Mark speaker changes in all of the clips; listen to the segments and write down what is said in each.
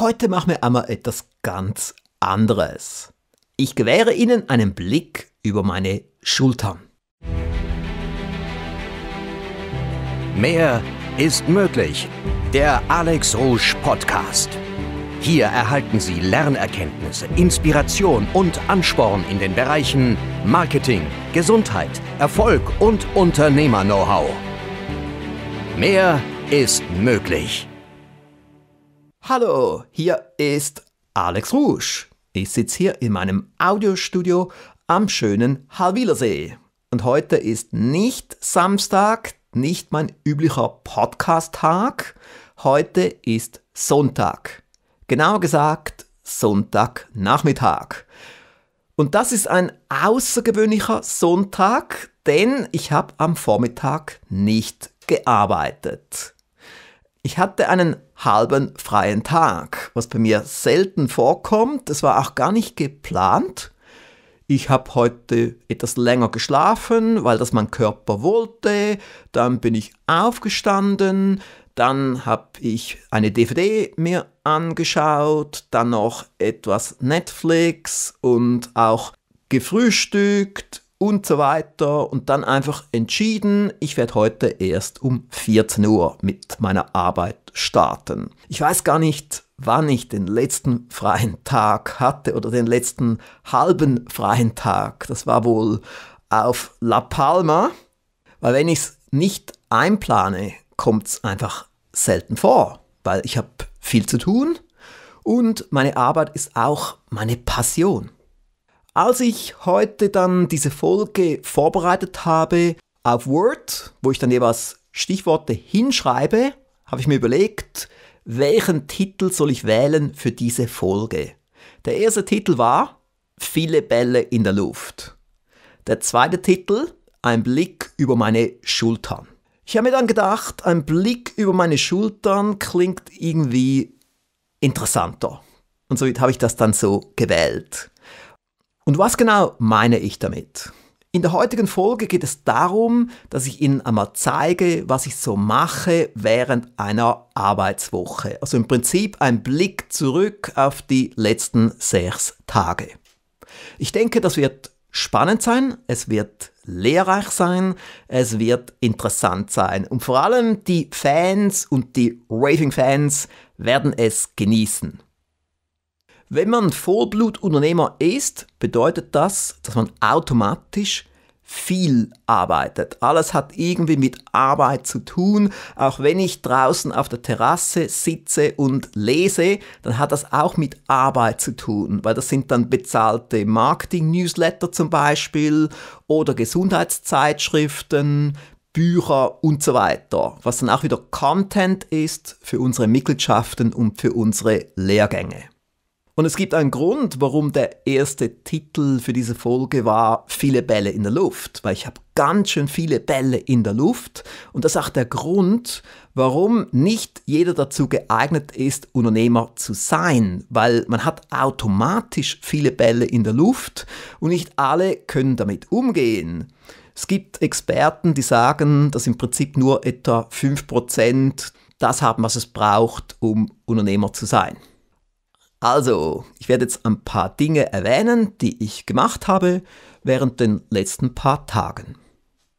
Speaker 1: Heute machen wir einmal etwas ganz anderes. Ich gewähre Ihnen einen Blick über meine Schultern. Mehr ist möglich. Der Alex Rouge Podcast. Hier erhalten Sie Lernerkenntnisse, Inspiration und Ansporn in den Bereichen Marketing, Gesundheit, Erfolg und Unternehmer-Know-how. Mehr ist möglich. Hallo, hier ist Alex Rusch. Ich sitze hier in meinem Audiostudio am schönen Halwilersee. Und heute ist nicht Samstag, nicht mein üblicher Podcast-Tag. Heute ist Sonntag. Genauer gesagt, Sonntagnachmittag. Und das ist ein außergewöhnlicher Sonntag, denn ich habe am Vormittag nicht gearbeitet. Ich hatte einen halben freien Tag, was bei mir selten vorkommt. Das war auch gar nicht geplant. Ich habe heute etwas länger geschlafen, weil das mein Körper wollte. Dann bin ich aufgestanden. Dann habe ich eine DVD mir angeschaut. Dann noch etwas Netflix und auch gefrühstückt und so weiter und dann einfach entschieden, ich werde heute erst um 14 Uhr mit meiner Arbeit starten. Ich weiß gar nicht, wann ich den letzten freien Tag hatte oder den letzten halben freien Tag. Das war wohl auf La Palma, weil wenn ich es nicht einplane, kommt es einfach selten vor, weil ich habe viel zu tun und meine Arbeit ist auch meine Passion. Als ich heute dann diese Folge vorbereitet habe auf Word, wo ich dann jeweils Stichworte hinschreibe, habe ich mir überlegt, welchen Titel soll ich wählen für diese Folge. Der erste Titel war Viele Bälle in der Luft. Der zweite Titel Ein Blick über meine Schultern. Ich habe mir dann gedacht, ein Blick über meine Schultern klingt irgendwie interessanter. Und somit habe ich das dann so gewählt. Und was genau meine ich damit? In der heutigen Folge geht es darum, dass ich Ihnen einmal zeige, was ich so mache während einer Arbeitswoche. Also im Prinzip ein Blick zurück auf die letzten sechs Tage. Ich denke, das wird spannend sein, es wird lehrreich sein, es wird interessant sein. Und vor allem die Fans und die Raving Fans werden es genießen. Wenn man Vollblutunternehmer ist, bedeutet das, dass man automatisch viel arbeitet. Alles hat irgendwie mit Arbeit zu tun. Auch wenn ich draußen auf der Terrasse sitze und lese, dann hat das auch mit Arbeit zu tun, weil das sind dann bezahlte Marketing-Newsletter zum Beispiel oder Gesundheitszeitschriften, Bücher und so weiter, was dann auch wieder Content ist für unsere Mitgliedschaften und für unsere Lehrgänge. Und es gibt einen Grund, warum der erste Titel für diese Folge war Viele Bälle in der Luft, weil ich habe ganz schön viele Bälle in der Luft und das ist auch der Grund, warum nicht jeder dazu geeignet ist, Unternehmer zu sein, weil man hat automatisch viele Bälle in der Luft und nicht alle können damit umgehen. Es gibt Experten, die sagen, dass im Prinzip nur etwa 5% das haben, was es braucht, um Unternehmer zu sein. Also, ich werde jetzt ein paar Dinge erwähnen, die ich gemacht habe während den letzten paar Tagen.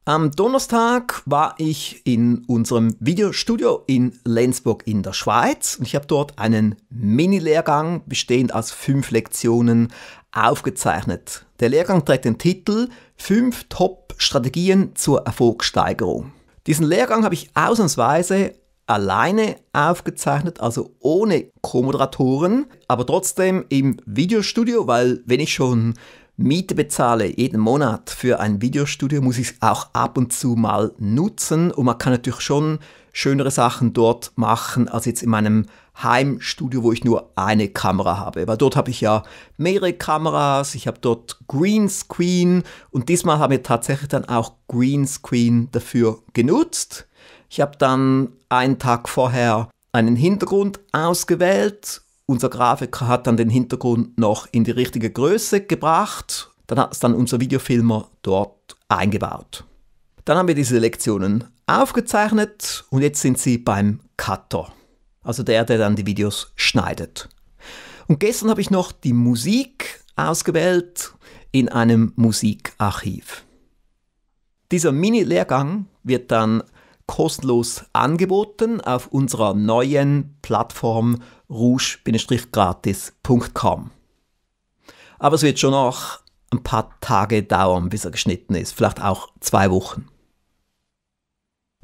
Speaker 1: Am Donnerstag war ich in unserem Videostudio in Lenzburg in der Schweiz und ich habe dort einen Mini-Lehrgang bestehend aus fünf Lektionen aufgezeichnet. Der Lehrgang trägt den Titel 5 Top-Strategien zur Erfolgssteigerung. Diesen Lehrgang habe ich ausnahmsweise alleine aufgezeichnet, also ohne Co-Moderatoren, aber trotzdem im Videostudio, weil wenn ich schon Miete bezahle jeden Monat für ein Videostudio, muss ich es auch ab und zu mal nutzen und man kann natürlich schon schönere Sachen dort machen als jetzt in meinem Heimstudio, wo ich nur eine Kamera habe. Weil dort habe ich ja mehrere Kameras, ich habe dort Greenscreen und diesmal haben wir tatsächlich dann auch Greenscreen dafür genutzt. Ich habe dann einen Tag vorher einen Hintergrund ausgewählt. Unser Grafiker hat dann den Hintergrund noch in die richtige Größe gebracht. Dann hat es dann unser Videofilmer dort eingebaut. Dann haben wir diese Lektionen aufgezeichnet und jetzt sind sie beim Cutter. Also der, der dann die Videos schneidet. Und gestern habe ich noch die Musik ausgewählt in einem Musikarchiv. Dieser Mini-Lehrgang wird dann kostenlos angeboten auf unserer neuen Plattform rouge-gratis.com. Aber es wird schon noch ein paar Tage dauern, bis er geschnitten ist, vielleicht auch zwei Wochen.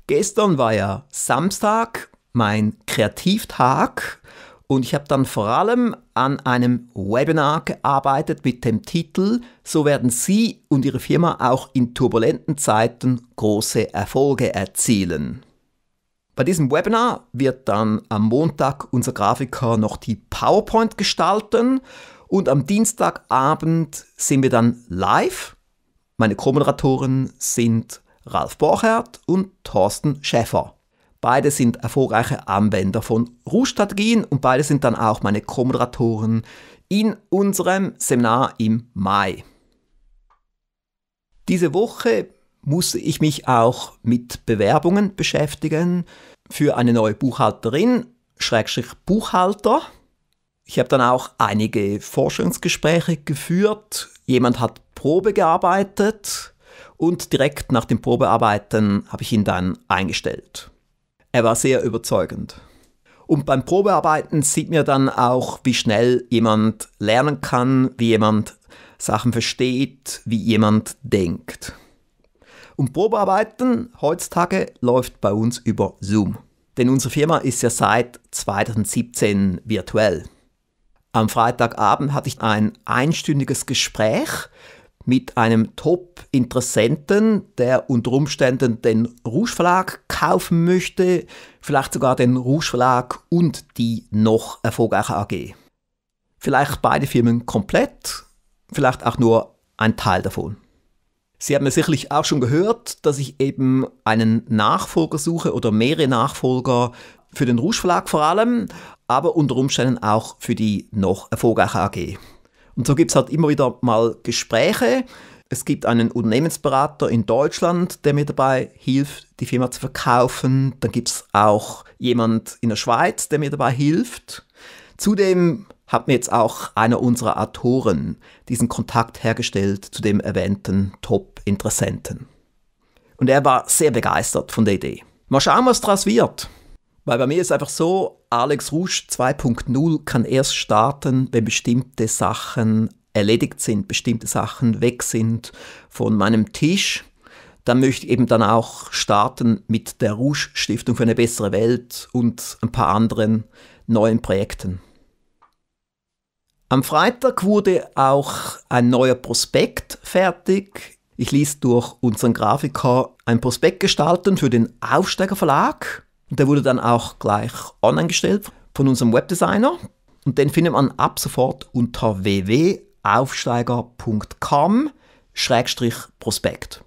Speaker 1: Gestern war ja Samstag, mein Kreativtag und ich habe dann vor allem an einem Webinar gearbeitet mit dem Titel So werden Sie und Ihre Firma auch in turbulenten Zeiten große Erfolge erzielen. Bei diesem Webinar wird dann am Montag unser Grafiker noch die PowerPoint gestalten und am Dienstagabend sind wir dann live. Meine Co-Moderatoren sind Ralf Borchert und Thorsten Schäffer. Beide sind erfolgreiche Anwender von Ruhestrategien und beide sind dann auch meine Co-Moderatoren in unserem Seminar im Mai. Diese Woche musste ich mich auch mit Bewerbungen beschäftigen für eine neue Buchhalterin, Schrägstrich Buchhalter. Ich habe dann auch einige Forschungsgespräche geführt. Jemand hat Probe gearbeitet und direkt nach dem Probearbeiten habe ich ihn dann eingestellt. Er war sehr überzeugend. Und beim Probearbeiten sieht mir dann auch, wie schnell jemand lernen kann, wie jemand Sachen versteht, wie jemand denkt. Und Probearbeiten heutzutage läuft bei uns über Zoom. Denn unsere Firma ist ja seit 2017 virtuell. Am Freitagabend hatte ich ein einstündiges Gespräch mit einem Top-Interessenten, der unter Umständen den Rouge Verlag kaufen möchte, vielleicht sogar den Rouge Verlag und die noch erfolgreiche AG. Vielleicht beide Firmen komplett, vielleicht auch nur ein Teil davon. Sie haben ja sicherlich auch schon gehört, dass ich eben einen Nachfolger suche oder mehrere Nachfolger für den Rouge Verlag vor allem, aber unter Umständen auch für die noch erfolgreiche AG. Und so gibt es halt immer wieder mal Gespräche. Es gibt einen Unternehmensberater in Deutschland, der mir dabei hilft, die Firma zu verkaufen. Dann gibt es auch jemand in der Schweiz, der mir dabei hilft. Zudem hat mir jetzt auch einer unserer Autoren diesen Kontakt hergestellt zu dem erwähnten Top-Interessenten. Und er war sehr begeistert von der Idee. Mal schauen, was daraus wird. Weil bei mir ist einfach so, Alex Rusch 2.0 kann erst starten, wenn bestimmte Sachen erledigt sind, bestimmte Sachen weg sind von meinem Tisch. Dann möchte ich eben dann auch starten mit der Rusch Stiftung für eine bessere Welt und ein paar anderen neuen Projekten. Am Freitag wurde auch ein neuer Prospekt fertig. Ich ließ durch unseren Grafiker ein Prospekt gestalten für den Aufsteiger Verlag. Und der wurde dann auch gleich online gestellt von unserem Webdesigner. Und den findet man ab sofort unter www.aufsteiger.com-prospekt.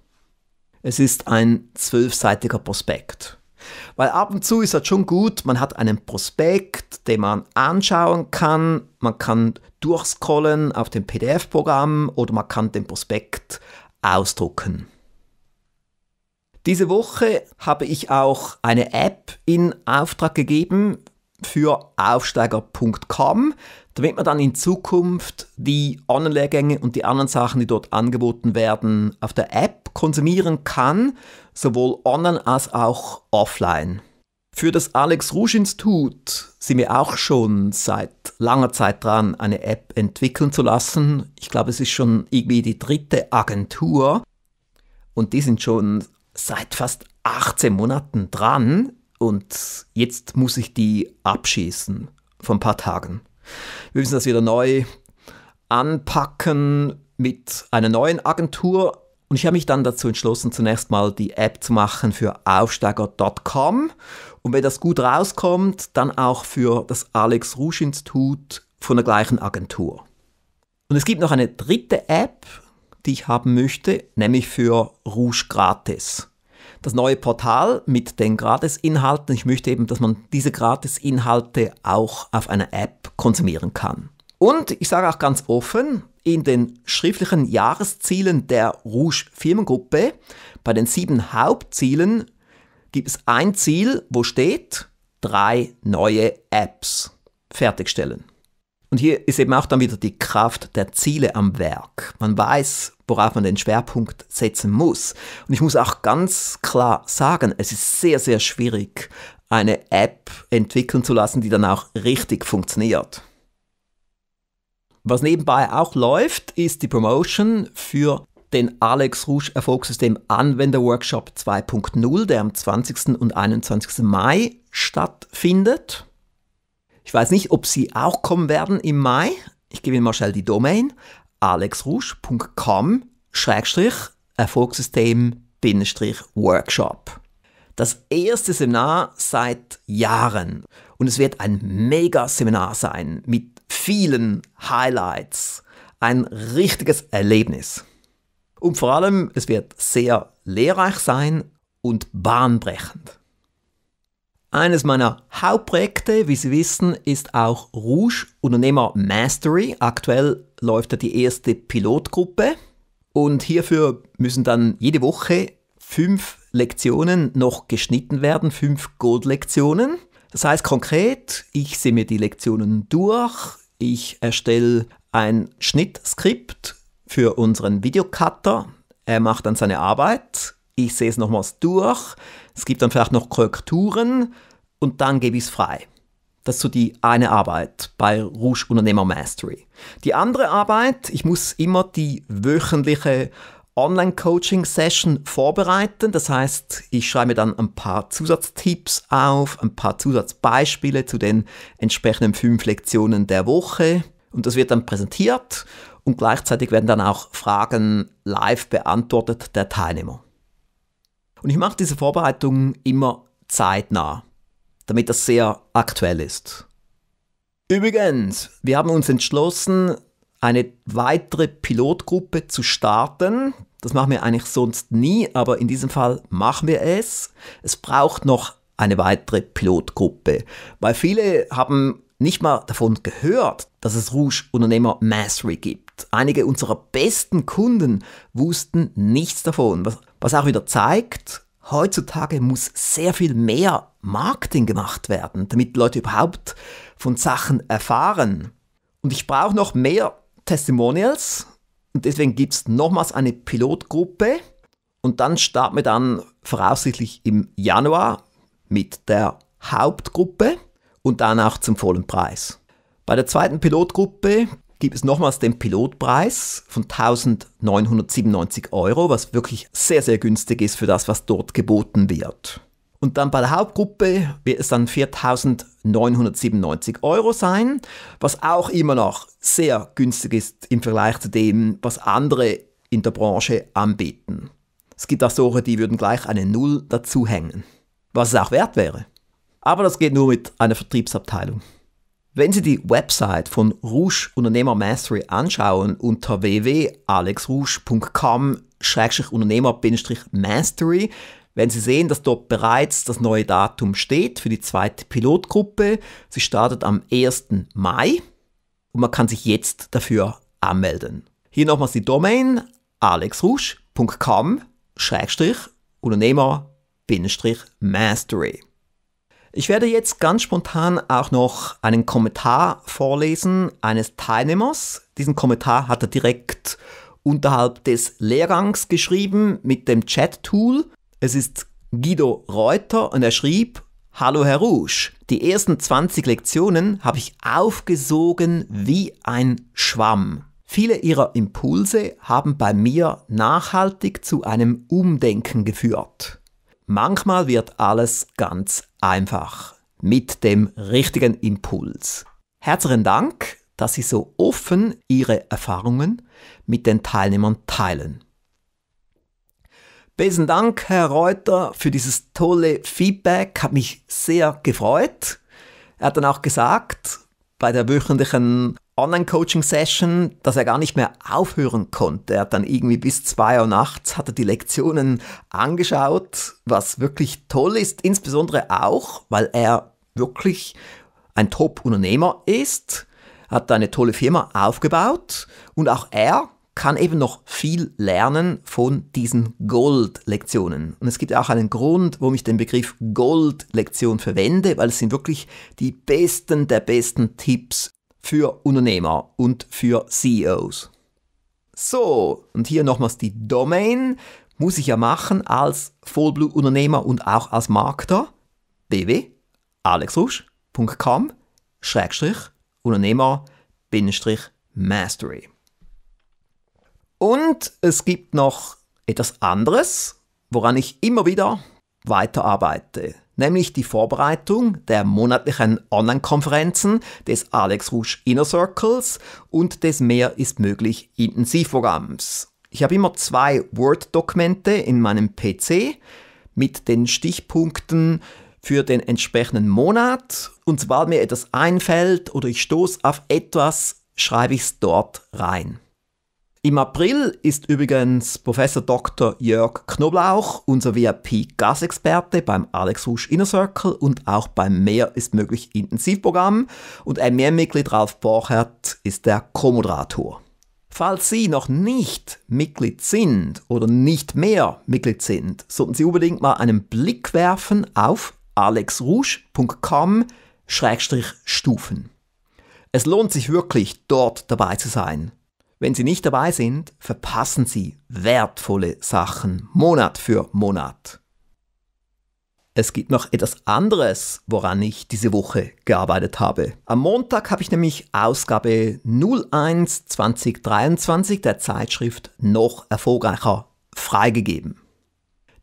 Speaker 1: Es ist ein zwölfseitiger Prospekt. Weil ab und zu ist das schon gut, man hat einen Prospekt, den man anschauen kann, man kann durchscrollen auf dem PDF-Programm oder man kann den Prospekt ausdrucken. Diese Woche habe ich auch eine App in Auftrag gegeben für aufsteiger.com, damit man dann in Zukunft die Online-Lehrgänge und die anderen Sachen, die dort angeboten werden, auf der App konsumieren kann, sowohl online als auch offline. Für das Alex Rouge Institut sind wir auch schon seit langer Zeit dran, eine App entwickeln zu lassen. Ich glaube, es ist schon irgendwie die dritte Agentur und die sind schon seit fast 18 Monaten dran und jetzt muss ich die abschießen vor ein paar Tagen. Wir müssen das wieder neu anpacken mit einer neuen Agentur und ich habe mich dann dazu entschlossen, zunächst mal die App zu machen für aufsteiger.com und wenn das gut rauskommt, dann auch für das Alex Rusch Institut von der gleichen Agentur. Und es gibt noch eine dritte App, die ich haben möchte, nämlich für Rouge gratis. Das neue Portal mit den Gratis-Inhalten. Ich möchte eben, dass man diese Gratis-Inhalte auch auf einer App konsumieren kann. Und ich sage auch ganz offen, in den schriftlichen Jahreszielen der Rouge Firmengruppe, bei den sieben Hauptzielen, gibt es ein Ziel, wo steht, drei neue Apps fertigstellen. Und hier ist eben auch dann wieder die Kraft der Ziele am Werk. Man weiß, worauf man den Schwerpunkt setzen muss. Und ich muss auch ganz klar sagen, es ist sehr, sehr schwierig, eine App entwickeln zu lassen, die dann auch richtig funktioniert. Was nebenbei auch läuft, ist die Promotion für den Alex Rouge Erfolgssystem Anwender Workshop 2.0, der am 20. und 21. Mai stattfindet. Ich weiß nicht, ob sie auch kommen werden im Mai. Ich gebe Ihnen mal schnell die Domain alexrusch.com Schrägstrich Erfolgssystem Workshop. Das erste Seminar seit Jahren und es wird ein Mega-Seminar sein mit vielen Highlights. Ein richtiges Erlebnis. Und vor allem, es wird sehr lehrreich sein und bahnbrechend. Eines meiner Hauptprojekte, wie Sie wissen, ist auch Rouge Unternehmer Mastery. Aktuell läuft da die erste Pilotgruppe und hierfür müssen dann jede Woche fünf Lektionen noch geschnitten werden, fünf Gold-Lektionen. Das heißt konkret, ich sehe mir die Lektionen durch, ich erstelle ein Schnittskript für unseren Videocutter, er macht dann seine Arbeit, ich sehe es nochmals durch, es gibt dann vielleicht noch Korrekturen und dann gebe ich es frei. Das ist so die eine Arbeit bei Rouge Unternehmer Mastery. Die andere Arbeit, ich muss immer die wöchentliche Online-Coaching-Session vorbereiten. Das heißt, ich schreibe mir dann ein paar Zusatztipps auf, ein paar Zusatzbeispiele zu den entsprechenden fünf Lektionen der Woche. Und das wird dann präsentiert und gleichzeitig werden dann auch Fragen live beantwortet der Teilnehmer. Und ich mache diese Vorbereitungen immer zeitnah, damit das sehr aktuell ist. Übrigens, wir haben uns entschlossen, eine weitere Pilotgruppe zu starten. Das machen wir eigentlich sonst nie, aber in diesem Fall machen wir es. Es braucht noch eine weitere Pilotgruppe, weil viele haben nicht mal davon gehört, dass es Rouge Unternehmer Mastery gibt einige unserer besten Kunden wussten nichts davon. Was, was auch wieder zeigt, heutzutage muss sehr viel mehr Marketing gemacht werden, damit Leute überhaupt von Sachen erfahren. Und ich brauche noch mehr Testimonials und deswegen gibt es nochmals eine Pilotgruppe und dann starten wir dann voraussichtlich im Januar mit der Hauptgruppe und danach zum vollen Preis. Bei der zweiten Pilotgruppe gibt es nochmals den Pilotpreis von 1997 Euro, was wirklich sehr, sehr günstig ist für das, was dort geboten wird. Und dann bei der Hauptgruppe wird es dann 4.997 Euro sein, was auch immer noch sehr günstig ist im Vergleich zu dem, was andere in der Branche anbieten. Es gibt auch solche, die würden gleich eine Null dazu hängen, was es auch wert wäre. Aber das geht nur mit einer Vertriebsabteilung. Wenn Sie die Website von Rouge Unternehmer Mastery anschauen unter www.alexrouge.com-unternehmer-mastery, werden Sie sehen, dass dort bereits das neue Datum steht für die zweite Pilotgruppe. Sie startet am 1. Mai und man kann sich jetzt dafür anmelden. Hier nochmals die Domain alexrougecom unternehmer mastery ich werde jetzt ganz spontan auch noch einen Kommentar vorlesen eines Teilnehmers. Diesen Kommentar hat er direkt unterhalb des Lehrgangs geschrieben mit dem Chat-Tool. Es ist Guido Reuter und er schrieb, Hallo Herr Rouge, die ersten 20 Lektionen habe ich aufgesogen wie ein Schwamm. Viele Ihrer Impulse haben bei mir nachhaltig zu einem Umdenken geführt. Manchmal wird alles ganz einfach mit dem richtigen Impuls. Herzlichen Dank, dass Sie so offen Ihre Erfahrungen mit den Teilnehmern teilen. Besten Dank, Herr Reuter, für dieses tolle Feedback. Hat mich sehr gefreut. Er hat dann auch gesagt, bei der wöchentlichen Online-Coaching-Session, dass er gar nicht mehr aufhören konnte. Er hat dann irgendwie bis 2 Uhr nachts hat er die Lektionen angeschaut, was wirklich toll ist, insbesondere auch, weil er wirklich ein Top-Unternehmer ist, hat eine tolle Firma aufgebaut und auch er kann eben noch viel lernen von diesen Gold-Lektionen. Und es gibt auch einen Grund, warum ich den Begriff Gold-Lektion verwende, weil es sind wirklich die besten der besten Tipps für Unternehmer und für CEOs. So, und hier nochmals die Domain muss ich ja machen als Fullblue-Unternehmer und auch als Markter. www.alexrusch.com Schrägstrich Unternehmer Bindestrich Mastery. Und es gibt noch etwas anderes, woran ich immer wieder weiterarbeite nämlich die Vorbereitung der monatlichen Online-Konferenzen des Alex Rouge Inner Circles und des Mehr ist möglich Intensivprogramms. Ich habe immer zwei Word-Dokumente in meinem PC mit den Stichpunkten für den entsprechenden Monat und sobald mir etwas einfällt oder ich stoße auf etwas, schreibe ich es dort rein. Im April ist übrigens Professor Dr. Jörg Knoblauch, unser VIP-Gasexperte beim Alex Rusch Inner Circle und auch beim Mehr ist möglich Intensivprogramm und ein Mehrmitglied Ralf Borchert ist der Co-Moderator. Falls Sie noch nicht Mitglied sind oder nicht mehr Mitglied sind, sollten Sie unbedingt mal einen Blick werfen auf alexrusch.com-stufen. Es lohnt sich wirklich, dort dabei zu sein. Wenn Sie nicht dabei sind, verpassen Sie wertvolle Sachen Monat für Monat. Es gibt noch etwas anderes, woran ich diese Woche gearbeitet habe. Am Montag habe ich nämlich Ausgabe 01 2023 der Zeitschrift Noch erfolgreicher freigegeben.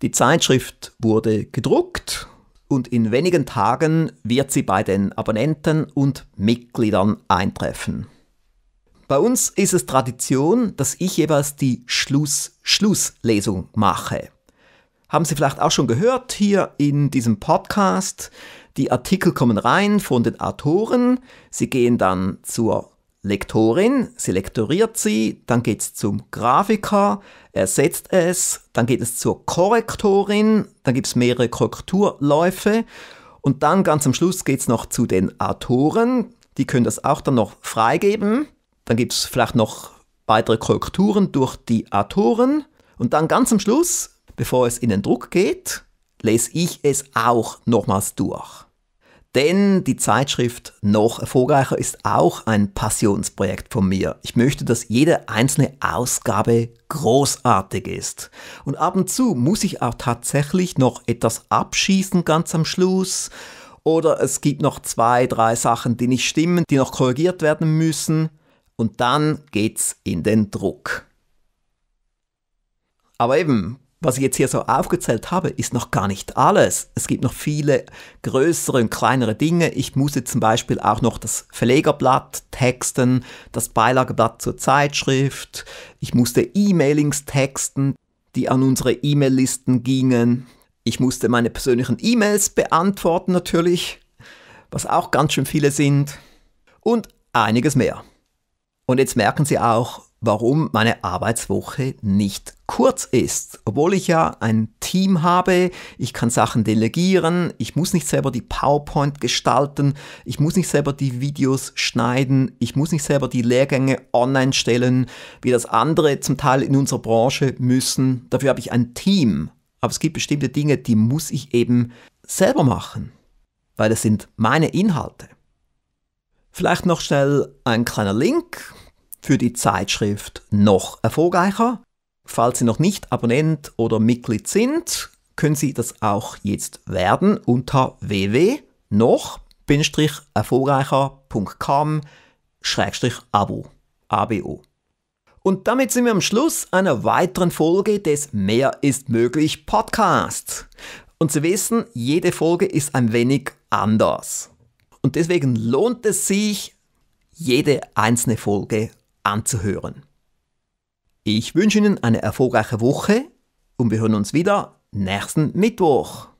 Speaker 1: Die Zeitschrift wurde gedruckt und in wenigen Tagen wird sie bei den Abonnenten und Mitgliedern eintreffen. Bei uns ist es Tradition, dass ich jeweils die schluss schlusslesung mache. Haben Sie vielleicht auch schon gehört hier in diesem Podcast? Die Artikel kommen rein von den Autoren, sie gehen dann zur Lektorin, sie lektoriert sie, dann geht es zum Grafiker, er setzt es, dann geht es zur Korrektorin, dann gibt es mehrere Korrekturläufe und dann ganz am Schluss geht es noch zu den Autoren, die können das auch dann noch freigeben dann gibt es vielleicht noch weitere Korrekturen durch die Autoren. Und dann ganz am Schluss, bevor es in den Druck geht, lese ich es auch nochmals durch. Denn die Zeitschrift Noch erfolgreicher ist auch ein Passionsprojekt von mir. Ich möchte, dass jede einzelne Ausgabe großartig ist. Und ab und zu muss ich auch tatsächlich noch etwas abschießen ganz am Schluss. Oder es gibt noch zwei, drei Sachen, die nicht stimmen, die noch korrigiert werden müssen und dann geht's in den Druck. Aber eben, was ich jetzt hier so aufgezählt habe, ist noch gar nicht alles. Es gibt noch viele größere und kleinere Dinge. Ich muss jetzt zum Beispiel auch noch das Verlegerblatt texten, das Beilageblatt zur Zeitschrift. Ich musste E-Mailings texten, die an unsere E-Mail-Listen gingen. Ich musste meine persönlichen E-Mails beantworten natürlich, was auch ganz schön viele sind. Und einiges mehr. Und jetzt merken Sie auch, warum meine Arbeitswoche nicht kurz ist. Obwohl ich ja ein Team habe, ich kann Sachen delegieren, ich muss nicht selber die PowerPoint gestalten, ich muss nicht selber die Videos schneiden, ich muss nicht selber die Lehrgänge online stellen, wie das andere zum Teil in unserer Branche müssen. Dafür habe ich ein Team. Aber es gibt bestimmte Dinge, die muss ich eben selber machen, weil es sind meine Inhalte. Vielleicht noch schnell ein kleiner Link für die Zeitschrift noch erfolgreicher. Falls Sie noch nicht Abonnent oder Mitglied sind, können Sie das auch jetzt werden unter www.noch-erfolgreicher.com-abo. ABO. Und damit sind wir am Schluss einer weiteren Folge des Mehr ist möglich Podcasts. Und Sie wissen, jede Folge ist ein wenig anders. Und deswegen lohnt es sich, jede einzelne Folge anzuhören. Ich wünsche Ihnen eine erfolgreiche Woche und wir hören uns wieder nächsten Mittwoch.